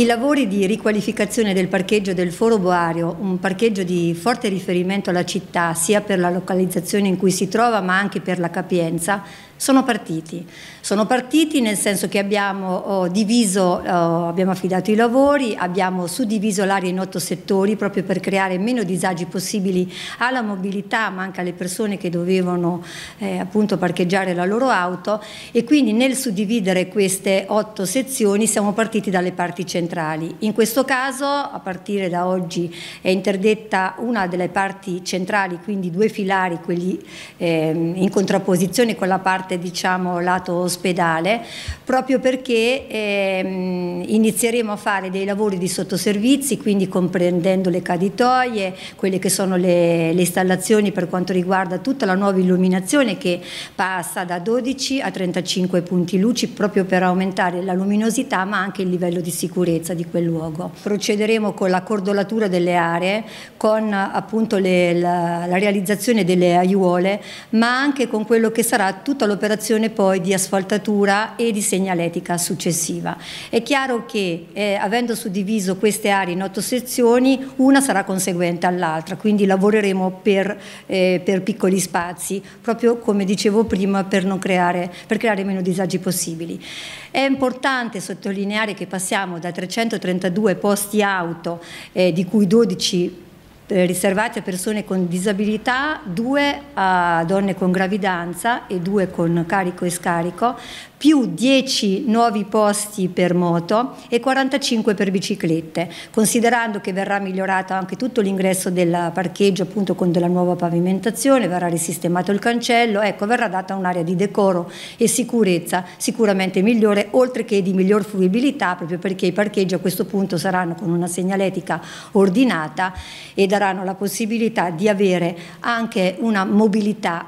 I lavori di riqualificazione del parcheggio del Foro Boario, un parcheggio di forte riferimento alla città, sia per la localizzazione in cui si trova ma anche per la capienza, sono partiti, sono partiti nel senso che abbiamo oh, diviso, oh, abbiamo affidato i lavori, abbiamo suddiviso l'area in otto settori proprio per creare meno disagi possibili alla mobilità ma anche alle persone che dovevano eh, appunto parcheggiare la loro auto e quindi nel suddividere queste otto sezioni siamo partiti dalle parti centrali. In questo caso a partire da oggi è interdetta una delle parti centrali, quindi due filari, quelli eh, in contrapposizione con la parte parte diciamo lato ospedale, proprio perché ehm, inizieremo a fare dei lavori di sottoservizi, quindi comprendendo le caditoie, quelle che sono le, le installazioni per quanto riguarda tutta la nuova illuminazione che passa da 12 a 35 punti luci proprio per aumentare la luminosità ma anche il livello di sicurezza di quel luogo. Procederemo con la cordolatura delle aree, con appunto le, la, la realizzazione delle aiuole ma anche con quello che sarà tutta l'operazione l'operazione poi di asfaltatura e di segnaletica successiva. È chiaro che eh, avendo suddiviso queste aree in otto sezioni, una sarà conseguente all'altra, quindi lavoreremo per, eh, per, piccoli spazi, proprio come dicevo prima, per, creare, per creare meno disagi possibili. È importante sottolineare che passiamo da 332 posti auto, eh, di cui 12 eh, riservati a persone con disabilità, due a eh, donne con gravidanza e due con carico e scarico, più 10 nuovi posti per moto e 45 per biciclette, considerando che verrà migliorato anche tutto l'ingresso del parcheggio appunto con della nuova pavimentazione, verrà risistemato il cancello, ecco verrà data un'area di decoro e sicurezza sicuramente migliore, oltre che di miglior fruibilità, proprio perché i parcheggi a questo punto saranno con una segnaletica ordinata e daranno la possibilità di avere anche una mobilità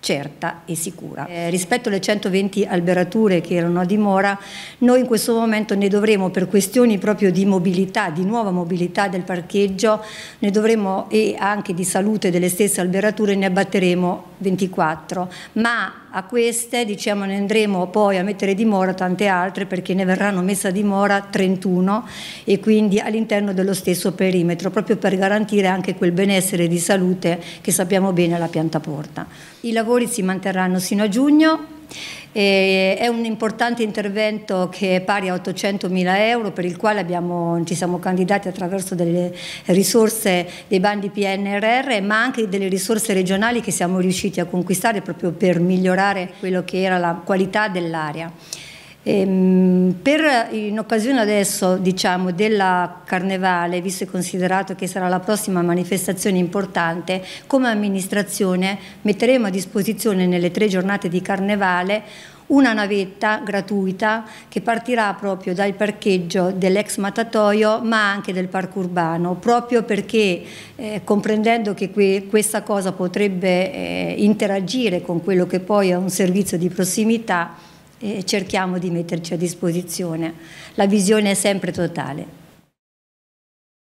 certa e sicura. Eh, rispetto alle 120 alberature che erano a dimora, noi in questo momento ne dovremo per questioni proprio di mobilità, di nuova mobilità del parcheggio, ne dovremo e anche di salute delle stesse alberature ne abbatteremo 24, ma a queste diciamo, ne andremo poi a mettere dimora tante altre perché ne verranno messe a dimora 31 e quindi all'interno dello stesso perimetro, proprio per garantire anche quel benessere di salute che sappiamo bene alla pianta porta. I lavori si manterranno sino a giugno, e è un importante intervento che è pari a 800 mila euro per il quale abbiamo, ci siamo candidati attraverso delle risorse dei bandi PNRR ma anche delle risorse regionali che siamo riusciti a conquistare proprio per migliorare quello che era la qualità dell'area. Ehm, per, in occasione adesso diciamo, della Carnevale, visto e considerato che sarà la prossima manifestazione importante, come amministrazione metteremo a disposizione nelle tre giornate di Carnevale una navetta gratuita che partirà proprio dal parcheggio dell'ex matatoio ma anche del parco urbano, proprio perché eh, comprendendo che que questa cosa potrebbe eh, interagire con quello che poi è un servizio di prossimità, e cerchiamo di metterci a disposizione. La visione è sempre totale.